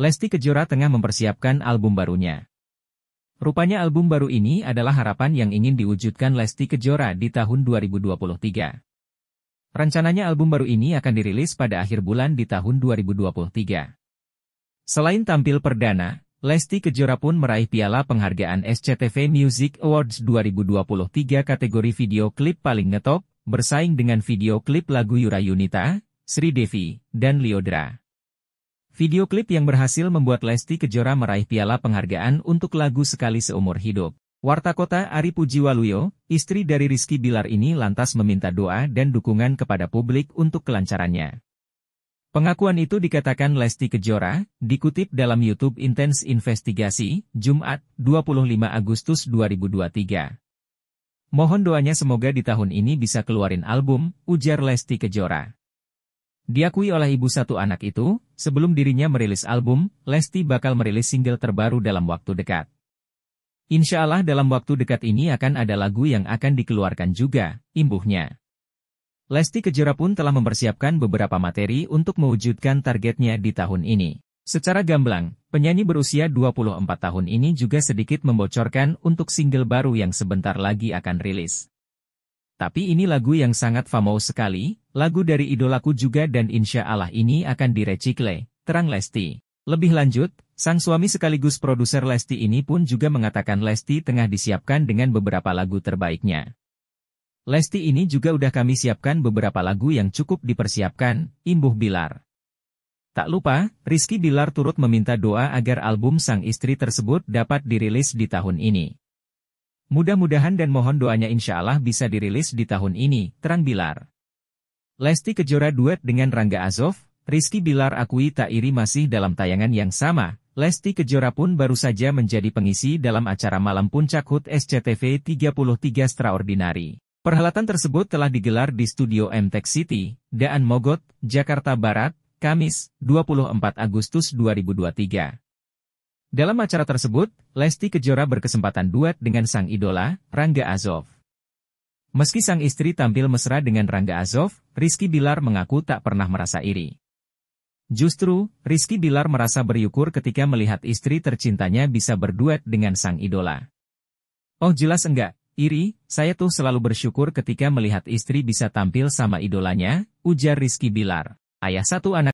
Lesti Kejora tengah mempersiapkan album barunya. Rupanya album baru ini adalah harapan yang ingin diwujudkan Lesti Kejora di tahun 2023. Rencananya album baru ini akan dirilis pada akhir bulan di tahun 2023. Selain tampil perdana, Lesti Kejora pun meraih piala penghargaan SCTV Music Awards 2023 kategori video klip paling ngetop, bersaing dengan video klip lagu Yura Yunita, Sri Devi, dan Liodra. Video klip yang berhasil membuat Lesti Kejora meraih piala penghargaan untuk lagu Sekali Seumur Hidup. Warta kota Ari Pujiwaluyo, istri dari Rizky Bilar ini lantas meminta doa dan dukungan kepada publik untuk kelancarannya. Pengakuan itu dikatakan Lesti Kejora, dikutip dalam YouTube Intense Investigasi, Jumat, 25 Agustus 2023. Mohon doanya semoga di tahun ini bisa keluarin album, ujar Lesti Kejora. Diakui oleh ibu satu anak itu, sebelum dirinya merilis album, Lesti bakal merilis single terbaru dalam waktu dekat. Insya Allah dalam waktu dekat ini akan ada lagu yang akan dikeluarkan juga, imbuhnya. Lesti Kejora pun telah mempersiapkan beberapa materi untuk mewujudkan targetnya di tahun ini. Secara gamblang, penyanyi berusia 24 tahun ini juga sedikit membocorkan untuk single baru yang sebentar lagi akan rilis. Tapi ini lagu yang sangat famous sekali, lagu dari idolaku juga dan insya Allah ini akan direcikle, terang Lesti. Lebih lanjut, sang suami sekaligus produser Lesti ini pun juga mengatakan Lesti tengah disiapkan dengan beberapa lagu terbaiknya. Lesti ini juga udah kami siapkan beberapa lagu yang cukup dipersiapkan, imbuh Bilar. Tak lupa, Rizky Bilar turut meminta doa agar album sang istri tersebut dapat dirilis di tahun ini. Mudah-mudahan dan mohon doanya insya Allah bisa dirilis di tahun ini, terang Bilar. Lesti Kejora duet dengan Rangga Azov, Rizky Bilar akui tak iri masih dalam tayangan yang sama, Lesti Kejora pun baru saja menjadi pengisi dalam acara Malam Puncak HUT SCTV 33 Extraordinary. Perhelatan tersebut telah digelar di Studio MTech City, Daan Mogot, Jakarta Barat, Kamis, 24 Agustus 2023. Dalam acara tersebut, Lesti Kejora berkesempatan duet dengan sang idola, Rangga Azov. Meski sang istri tampil mesra dengan Rangga Azov, Rizky Bilar mengaku tak pernah merasa iri. Justru, Rizky Bilar merasa beryukur ketika melihat istri tercintanya bisa berduet dengan sang idola. Oh jelas enggak, iri, saya tuh selalu bersyukur ketika melihat istri bisa tampil sama idolanya, ujar Rizky Bilar. Ayah satu anak